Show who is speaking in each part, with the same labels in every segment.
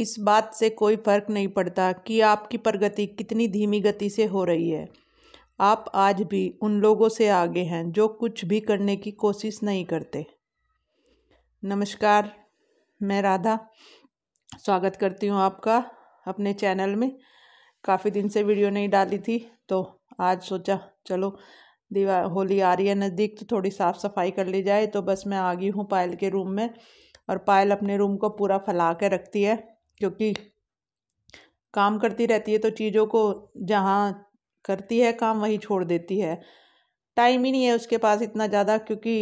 Speaker 1: इस बात से कोई फ़र्क नहीं पड़ता कि आपकी प्रगति कितनी धीमी गति से हो रही है आप आज भी उन लोगों से आगे हैं जो कुछ भी करने की कोशिश नहीं करते नमस्कार मैं राधा स्वागत करती हूँ आपका अपने चैनल में काफ़ी दिन से वीडियो नहीं डाली थी तो आज सोचा चलो दीवा होली आ रही है नज़दीक तो थोड़ी साफ़ सफाई कर ली जाए तो बस मैं आ गई हूँ पायल के रूम में और पायल अपने रूम को पूरा फैला के रखती है क्योंकि काम करती रहती है तो चीज़ों को जहाँ करती है काम वहीं छोड़ देती है टाइम ही नहीं है उसके पास इतना ज़्यादा क्योंकि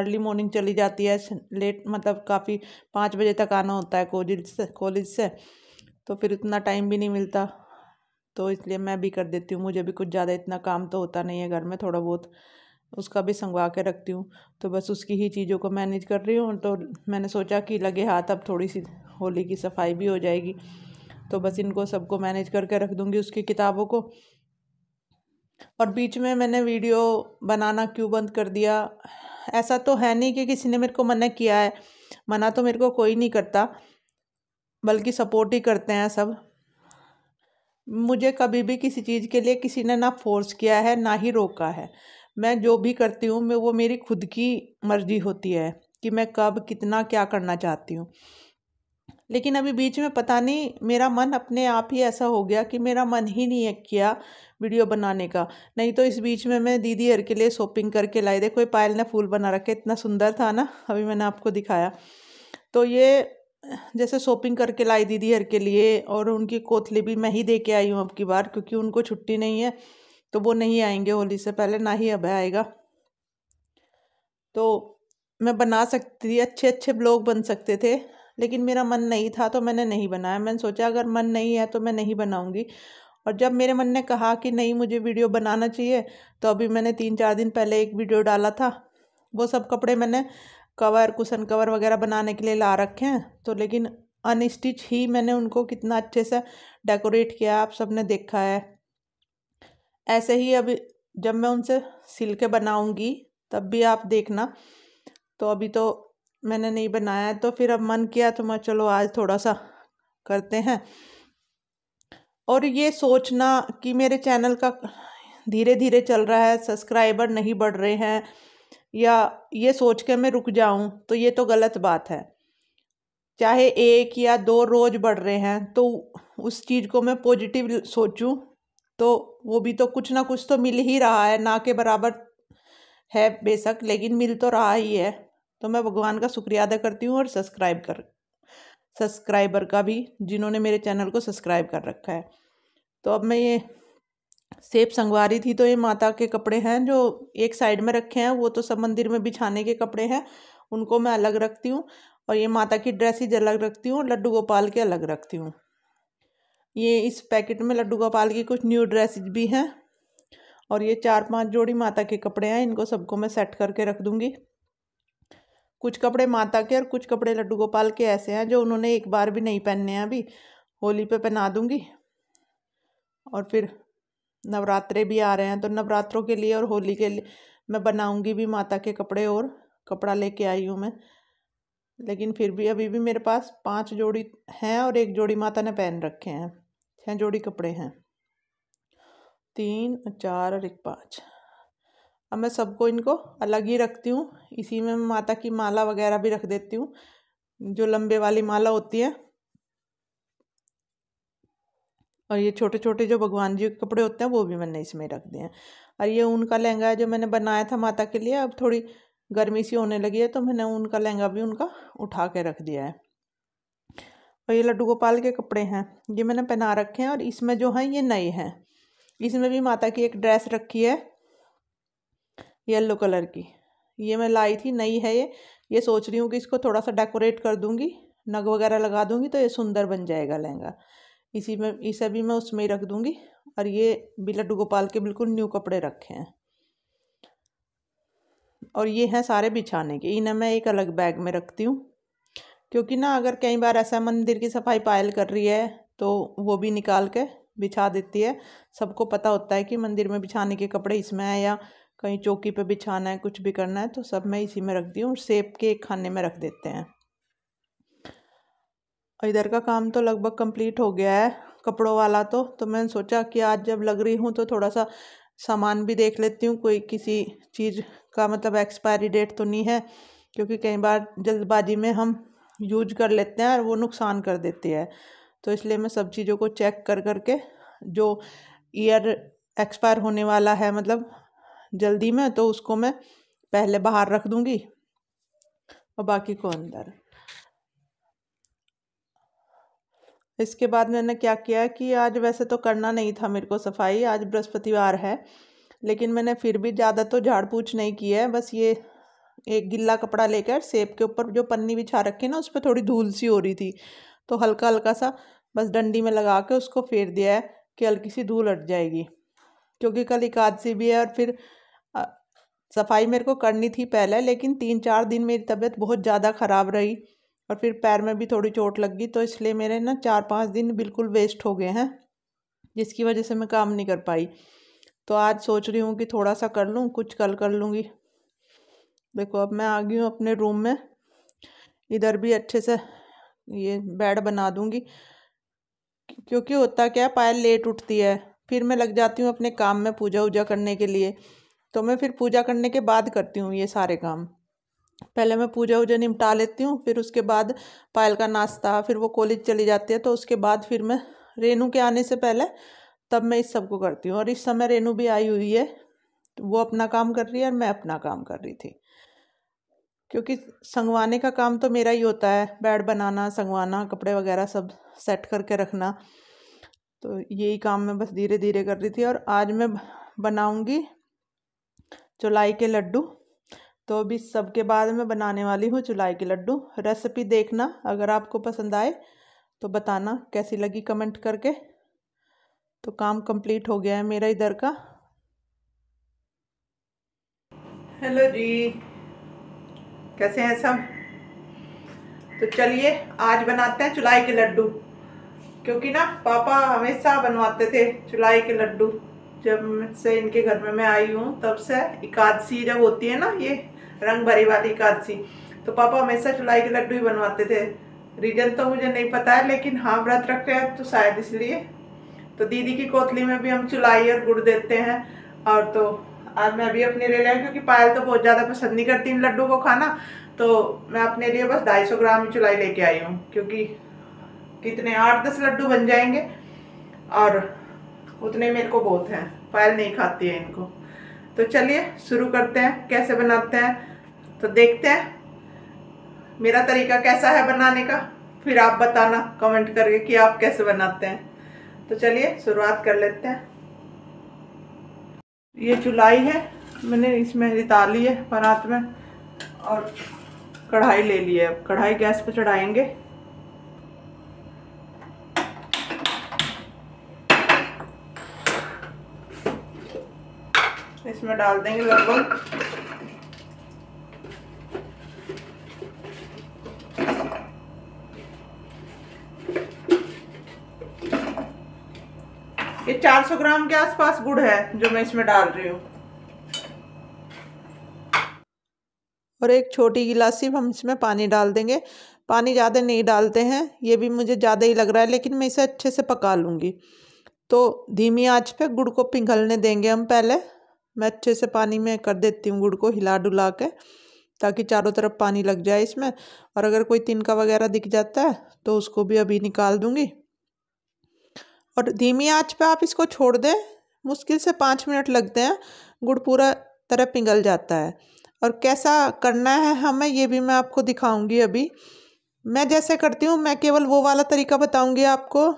Speaker 1: अर्ली मॉर्निंग चली जाती है लेट मतलब काफ़ी पाँच बजे तक आना होता है कॉलेज से कॉलेज से तो फिर उतना टाइम भी नहीं मिलता तो इसलिए मैं भी कर देती हूँ मुझे भी कुछ ज़्यादा इतना काम तो होता नहीं है घर में थोड़ा बहुत उसका भी संगवा के रखती हूँ तो बस उसकी ही चीज़ों को मैनेज कर रही हूँ तो मैंने सोचा कि लगे हाथ अब थोड़ी सी होली की सफाई भी हो जाएगी तो बस इनको सबको मैनेज करके रख दूँगी उसकी किताबों को और बीच में मैंने वीडियो बनाना क्यों बंद कर दिया ऐसा तो है नहीं कि किसी ने मेरे को मना किया है मना तो मेरे को कोई नहीं करता बल्कि सपोर्ट ही करते हैं सब मुझे कभी भी किसी चीज़ के लिए किसी ने ना फोर्स किया है ना ही रोका है मैं जो भी करती हूँ मैं वो मेरी खुद की मर्जी होती है कि मैं कब कितना क्या करना चाहती हूँ लेकिन अभी बीच में पता नहीं मेरा मन अपने आप ही ऐसा हो गया कि मेरा मन ही नहीं है किया वीडियो बनाने का नहीं तो इस बीच में मैं दीदी हर के लिए शॉपिंग करके लाई देखो पायल ने फूल बना रखे इतना सुंदर था ना अभी मैंने आपको दिखाया तो ये जैसे शॉपिंग करके लाई दीदी हर के लिए और उनकी कोथली भी मैं ही दे के आई हूँ अब की बार क्योंकि उनको छुट्टी नहीं है तो वो नहीं आएंगे होली से पहले ना ही अभय आएगा तो मैं बना सकती थी अच्छे अच्छे ब्लॉग बन सकते थे लेकिन मेरा मन नहीं था तो मैंने नहीं बनाया मैंने सोचा अगर मन नहीं है तो मैं नहीं बनाऊँगी और जब मेरे मन ने कहा कि नहीं मुझे वीडियो बनाना चाहिए तो अभी मैंने तीन चार दिन पहले एक वीडियो डाला था वो सब कपड़े मैंने कवर कुशन कवर वगैरह बनाने के लिए ला रखे हैं तो लेकिन अनस्टिच ही मैंने उनको कितना अच्छे से डेकोरेट किया आप सब ने देखा है ऐसे ही अभी जब मैं उनसे सिल के बनाऊँगी तब भी आप देखना तो अभी तो मैंने नहीं बनाया तो फिर अब मन किया तो मैं चलो आज थोड़ा सा करते हैं और ये सोचना कि मेरे चैनल का धीरे धीरे चल रहा है सब्सक्राइबर नहीं बढ़ रहे हैं या ये सोच कर मैं रुक जाऊं तो ये तो गलत बात है चाहे एक या दो रोज़ बढ़ रहे हैं तो उस चीज़ को मैं पॉजिटिव सोचूं तो वो भी तो कुछ ना कुछ तो मिल ही रहा है ना के बराबर है बेशक लेकिन मिल तो रहा ही है तो मैं भगवान का शुक्रिया अदा करती हूँ और सब्सक्राइब कर सब्सक्राइबर का भी जिन्होंने मेरे चैनल को सब्सक्राइब कर रखा है तो अब मैं ये सेब संगवारी थी तो ये माता के कपड़े हैं जो एक साइड में रखे हैं वो तो सब मंदिर में बिछाने के कपड़े हैं उनको मैं अलग रखती हूँ और ये माता की ड्रेसेज अलग रखती हूँ लड्डू गोपाल के अलग रखती हूँ ये इस पैकेट में लड्डू गोपाल की कुछ न्यू ड्रेसेज भी हैं और ये चार पांच जोड़ी माता के कपड़े हैं इनको सबको मैं सेट करके रख दूँगी कुछ कपड़े माता के और कुछ कपड़े लड्डू गोपाल के ऐसे हैं जो उन्होंने एक बार भी नहीं पहनने हैं अभी होली पे पहना दूँगी और फिर नवरात्रे भी आ रहे हैं तो नवरात्रों के लिए और होली के लिए मैं बनाऊँगी भी माता के कपड़े और कपड़ा लेके आई हूँ मैं लेकिन फिर भी अभी भी मेरे पास पांच जोड़ी हैं और एक जोड़ी माता ने पहन रखे हैं छः जोड़ी कपड़े हैं तीन चार और एक पाँच अब मैं सबको इनको अलग ही रखती हूँ इसी में माता की माला वगैरह भी रख देती हूँ जो लंबे वाली माला होती है और ये छोटे छोटे जो भगवान जी के कपड़े होते हैं वो भी मैंने इसमें रख दिए हैं और ये ऊन का लहंगा है जो मैंने बनाया था माता के लिए अब थोड़ी गर्मी सी होने लगी है तो मैंने ऊन का लहंगा भी उनका उठा के रख दिया है और ये लड्डू गोपाल के कपड़े हैं ये मैंने पहना रखे हैं और इसमें जो है ये नए हैं इसमें भी माता की एक ड्रेस रखी है येलो कलर की ये मैं लाई थी नई है ये ये सोच रही हूँ कि इसको थोड़ा सा डेकोरेट कर दूँगी नग वगैरह लगा दूँगी तो ये सुंदर बन जाएगा लहंगा इसी में इसे भी मैं उसमें ही रख दूँगी और ये भी लड्डू गोपाल के बिल्कुल न्यू कपड़े रखे हैं और ये हैं सारे बिछाने के इन्हें मैं एक अलग बैग में रखती हूँ क्योंकि ना अगर कई बार ऐसा मंदिर की सफाई पायल कर रही है तो वो भी निकाल के बिछा देती है सबको पता होता है कि मंदिर में बिछाने के कपड़े इसमें हैं या कहीं चौकी पे बिछाना है कुछ भी करना है तो सब मैं इसी में रख दी हूँ और सेब के एक खाने में रख देते हैं इधर का काम तो लगभग कंप्लीट हो गया है कपड़ों वाला तो तो मैंने सोचा कि आज जब लग रही हूँ तो थोड़ा सा सामान भी देख लेती हूँ कोई किसी चीज़ का मतलब एक्सपायरी डेट तो नहीं है क्योंकि कई बार जल्दबाजी में हम यूज कर लेते हैं और वो नुकसान कर देती है तो इसलिए मैं सब चीज़ों को चेक कर कर के जो ईयर एक्सपायर होने वाला है मतलब जल्दी में तो उसको मैं पहले बाहर रख दूँगी और बाकी को अंदर इसके बाद मैंने क्या किया कि आज वैसे तो करना नहीं था मेरे को सफाई आज बृहस्पतिवार है लेकिन मैंने फिर भी ज़्यादा तो झाड़ पूछ नहीं की है बस ये एक गिल्ला कपड़ा लेकर सेब के ऊपर जो पन्नी बिछा रखी ना उस पर थोड़ी धूल सी हो रही थी तो हल्का हल्का सा बस डंडी में लगा के उसको फेर दिया है कि हल्की सी धूल हट जाएगी क्योंकि कल एक आदसी भी है और फिर आ, सफाई मेरे को करनी थी पहले लेकिन तीन चार दिन मेरी तबीयत बहुत ज़्यादा ख़राब रही और फिर पैर में भी थोड़ी चोट लग गई तो इसलिए मेरे ना चार पाँच दिन बिल्कुल वेस्ट हो गए हैं जिसकी वजह से मैं काम नहीं कर पाई तो आज सोच रही हूँ कि थोड़ा सा कर लूँ कुछ कल कर लूँगी देखो अब मैं आ गई हूँ अपने रूम में इधर भी अच्छे से ये बेड बना दूँगी क्योंकि होता क्या है पायल लेट उठती है फिर मैं लग जाती हूँ अपने काम में पूजा वूजा करने के लिए तो मैं फिर पूजा करने के बाद करती हूँ ये सारे काम पहले मैं पूजा वूजा निपटा लेती हूँ फिर उसके बाद पायल का नाश्ता फिर वो कॉलेज चली जाती है तो उसके बाद फिर मैं रेनू के आने से पहले तब मैं इस सब को करती हूँ और इस समय रेनू भी आई हुई है वो अपना काम कर रही है और मैं अपना काम कर रही थी क्योंकि संगवाने का काम तो मेरा ही होता है बेड बनाना संगवाना कपड़े वगैरह सब सेट करके रखना तो यही काम मैं बस धीरे धीरे कर रही थी और आज मैं बनाऊंगी चुलाई के लड्डू तो अभी सबके बाद मैं बनाने वाली हूँ चुलाई के लड्डू रेसिपी देखना अगर आपको पसंद आए तो बताना कैसी लगी कमेंट करके तो काम कंप्लीट हो गया है मेरा इधर का हेलो जी कैसे हैं सब तो चलिए आज बनाते हैं चुलाई के लड्डू क्योंकि ना पापा हमेशा बनवाते थे चुलाई के लड्डू जब से इनके घर में मैं आई हूँ तब से एकादशी जब होती है ना ये रंग भरी वाली एकादशी तो पापा हमेशा चुलाई के लड्डू ही बनवाते थे रीजन तो मुझे नहीं पता है लेकिन हाँ व्रत रखते हैं तो शायद इसलिए तो दीदी की कोतली में भी हम चुलाई और गुड़ देते हैं और तो आज मैं अभी अपने लिए लिया क्योंकि पायल तो बहुत ज़्यादा पसंद नहीं करती इन लड्डू को खाना तो मैं अपने लिए बस सौ ग्राम ही चुलाई लेके आई हूँ क्योंकि कितने आठ दस लड्डू बन जाएंगे और उतने मेरे को बहुत हैं पायल नहीं खाती है इनको तो चलिए शुरू करते हैं कैसे बनाते हैं तो देखते हैं मेरा तरीका कैसा है बनाने का फिर आप बताना कमेंट करके कि आप कैसे बनाते हैं तो चलिए शुरुआत कर लेते हैं ये चुलाई है मैंने इसमें जिता ली है परात में और कढ़ाई ले ली है अब कढ़ाई गैस पर चढ़ाएंगे इसमें डाल देंगे लगभग 400 ग्राम के आसपास गुड़ है जो मैं इसमें डाल रही हूँ और एक छोटी गिलासी हम इसमें पानी डाल देंगे पानी ज़्यादा नहीं डालते हैं ये भी मुझे ज़्यादा ही लग रहा है लेकिन मैं इसे अच्छे से पका लूँगी तो धीमी आंच पे गुड़ को पिघलने देंगे हम पहले मैं अच्छे से पानी में कर देती हूँ गुड़ को हिला डुला के ताकि चारों तरफ पानी लग जाए इसमें और अगर कोई तिनका वगैरह दिख जाता है तो उसको भी अभी निकाल दूँगी और धीमी आंच पे आप इसको छोड़ दें मुश्किल से पाँच मिनट लगते हैं गुड़ पूरा तरह पिघल जाता है और कैसा करना है हमें ये भी मैं आपको दिखाऊंगी अभी मैं जैसे करती हूँ मैं केवल वो वाला तरीका बताऊंगी आपको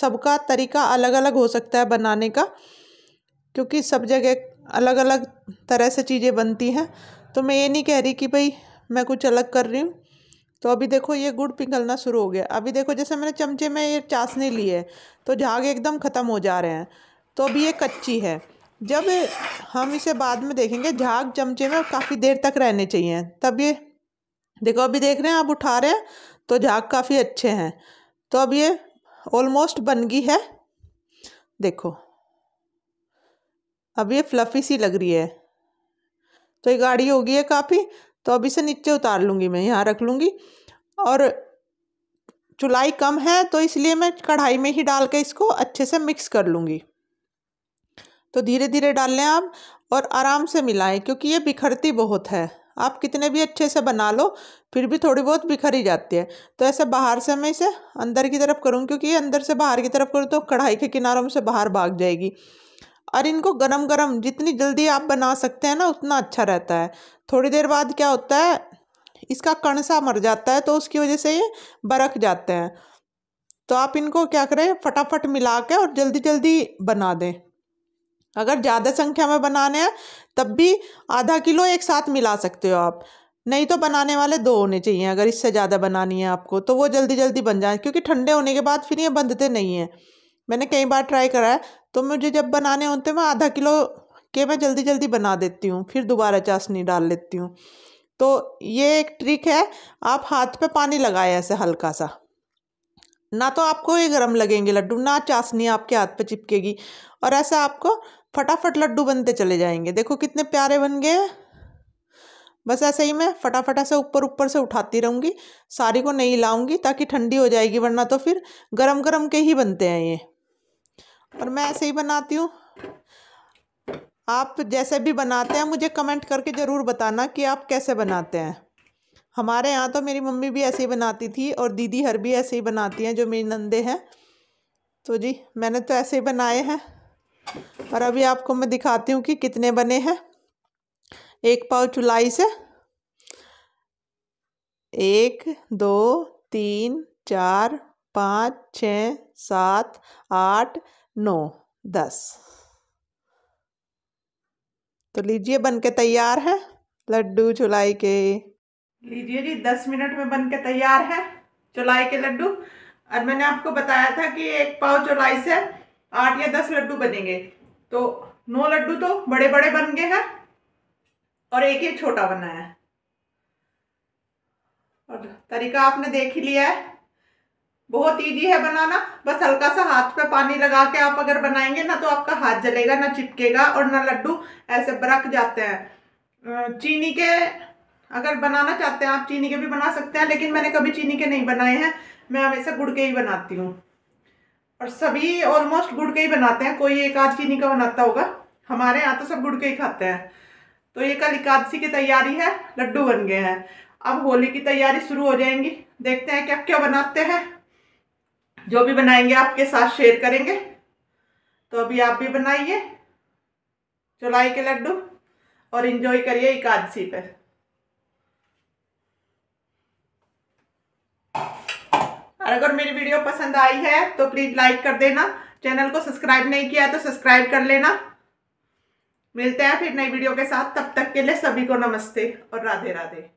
Speaker 1: सबका तरीका अलग अलग हो सकता है बनाने का क्योंकि सब जगह अलग अलग तरह से चीज़ें बनती हैं तो मैं ये नहीं कह रही कि भाई मैं कुछ अलग कर रही हूँ तो अभी देखो ये गुड़ पिघलना शुरू हो गया अभी देखो जैसे मैंने चमचे में ये चाशनी ली है तो झाग एकदम ख़त्म हो जा रहे हैं तो अभी ये कच्ची है जब हम इसे बाद में देखेंगे झाग चमचे में काफ़ी देर तक रहने चाहिए तब ये देखो अभी देख रहे हैं आप उठा रहे हैं तो झाग काफ़ी अच्छे हैं तो अब ये ऑलमोस्ट बन गई है देखो अब ये फ्लफ़ी सी लग रही है तो ये गाढ़ी हो गई है काफ़ी तो अब इसे नीचे उतार लूँगी मैं यहाँ रख लूँगी और चुलाई कम है तो इसलिए मैं कढ़ाई में ही डाल के इसको अच्छे से मिक्स कर लूँगी तो धीरे धीरे डाल लें आप और आराम से मिलाएं क्योंकि ये बिखरती बहुत है आप कितने भी अच्छे से बना लो फिर भी थोड़ी बहुत बिखर ही जाती है तो ऐसे बाहर से मैं इसे अंदर की तरफ करूँ क्योंकि ये अंदर से बाहर की तरफ करूँ तो कढ़ाई के किनारों में से बाहर भाग जाएगी और इनको गरम गरम जितनी जल्दी आप बना सकते हैं ना उतना अच्छा रहता है थोड़ी देर बाद क्या होता है इसका कण सा मर जाता है तो उसकी वजह से ये बरक जाते हैं तो आप इनको क्या करें फटाफट मिला के और जल्दी जल्दी बना दें अगर ज़्यादा संख्या में बनाने हैं तब भी आधा किलो एक साथ मिला सकते हो आप नहीं तो बनाने वाले दो होने चाहिए अगर इससे ज़्यादा बनानी है आपको तो वो जल्दी जल्दी बन जाए क्योंकि ठंडे होने के बाद फिर ये बंधते नहीं हैं मैंने कई बार ट्राई करा है तो मुझे जब बनाने होते हैं मैं आधा किलो के मैं जल्दी जल्दी बना देती हूँ फिर दोबारा चाशनी डाल लेती हूँ तो ये एक ट्रिक है आप हाथ पे पानी लगाए ऐसे हल्का सा ना तो आपको ये गर्म लगेंगे लड्डू ना चाशनी आपके हाथ पे चिपकेगी और ऐसा आपको फटाफट लड्डू बनते चले जाएंगे देखो कितने प्यारे बन गए बस ऐसे ही मैं फटाफट ऐसे ऊपर ऊपर से उठाती रहूँगी सारी को नहीं लाऊँगी ताकि ठंडी हो जाएगी वरना तो फिर गरम गरम के ही बनते हैं ये और मैं ऐसे ही बनाती हूँ आप जैसे भी बनाते हैं मुझे कमेंट करके ज़रूर बताना कि आप कैसे बनाते हैं हमारे यहाँ तो मेरी मम्मी भी ऐसे ही बनाती थी और दीदी हर भी ऐसे ही बनाती हैं जो मेरी नंदे हैं तो जी मैंने तो ऐसे ही बनाए हैं और अभी आपको मैं दिखाती हूँ कि कितने बने हैं एक पाव चुलाई से एक दो तीन चार पाँच छ सात आठ नौ दस तो लीजिए बन के तैयार है लड्डू चुलाई के लीजिए जी दस मिनट में बन के तैयार है चुलाई के लड्डू और मैंने आपको बताया था कि एक पाव चुलाई से आठ या दस लड्डू बनेंगे तो नौ लड्डू तो बड़े बड़े बन गए हैं और एक ही छोटा बना है और तरीका आपने देख ही लिया है बहुत ईजी है बनाना बस हल्का सा हाथ पे पानी लगा के आप अगर बनाएंगे ना तो आपका हाथ जलेगा ना चिपकेगा और ना लड्डू ऐसे बरक जाते हैं चीनी के अगर बनाना चाहते हैं आप चीनी के भी बना सकते हैं लेकिन मैंने कभी चीनी के नहीं बनाए हैं मैं हमेशा गुड़ के ही बनाती हूँ और सभी ऑलमोस्ट गुड़ के ही बनाते हैं कोई एक आध चीनी का बनाता होगा हमारे यहाँ तो सब गुड़ के ही खाते हैं तो ये कल एकादशी की तैयारी है लड्डू बन गए हैं अब होली की तैयारी शुरू हो जाएंगी देखते हैं क्या क्या बनाते हैं जो भी बनाएंगे आपके साथ शेयर करेंगे तो अभी आप भी बनाइए चुलाई के लड्डू और इन्जॉय करिए एकादशी पर और अगर मेरी वीडियो पसंद आई है तो प्लीज़ लाइक कर देना चैनल को सब्सक्राइब नहीं किया तो सब्सक्राइब कर लेना मिलते हैं फिर नई वीडियो के साथ तब तक के लिए सभी को नमस्ते और राधे राधे